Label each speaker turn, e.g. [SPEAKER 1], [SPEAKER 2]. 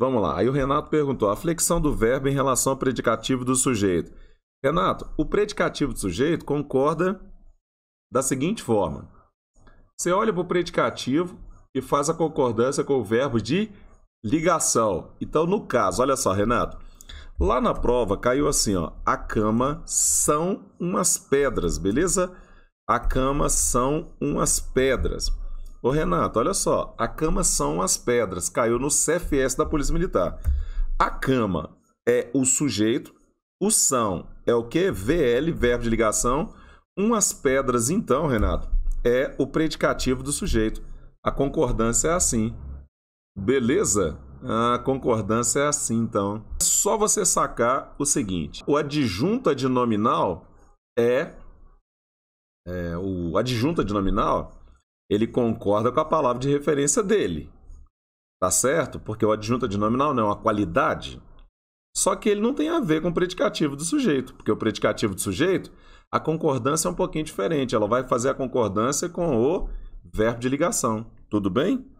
[SPEAKER 1] Vamos lá. Aí o Renato perguntou: a flexão do verbo em relação ao predicativo do sujeito. Renato, o predicativo do sujeito concorda da seguinte forma: você olha para o predicativo e faz a concordância com o verbo de ligação. Então, no caso, olha só, Renato. Lá na prova caiu assim, ó. A cama são umas pedras, beleza? A cama são umas pedras. Ô Renato, olha só, a cama são as pedras, caiu no CFS da Polícia Militar. A cama é o sujeito, o são é o que? VL, verbo de ligação. Umas pedras, então, Renato, é o predicativo do sujeito. A concordância é assim. Beleza? A concordância é assim, então. É só você sacar o seguinte: o adjunto adnominal é, é o adjunto adnominal ele concorda com a palavra de referência dele. Tá certo? Porque o adjunto denominal, não é uma qualidade. Só que ele não tem a ver com o predicativo do sujeito, porque o predicativo do sujeito, a concordância é um pouquinho diferente. Ela vai fazer a concordância com o verbo de ligação. Tudo bem?